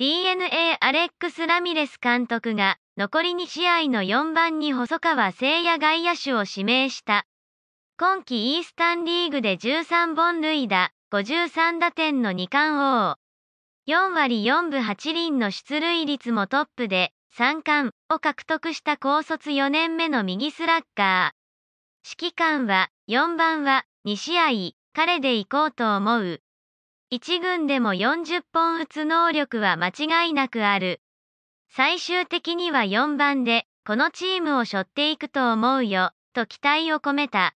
DNA アレックス・ラミレス監督が残り2試合の4番に細川聖也外野手を指名した。今季イースタンリーグで13本塁打、53打点の2冠王。4割4分8厘の出塁率もトップで、3冠を獲得した高卒4年目の右スラッガー。指揮官は、4番は2試合、彼で行こうと思う。1軍でも40本打つ能力は間違いなくある。最終的には4番で、このチームを背負っていくと思うよ、と期待を込めた。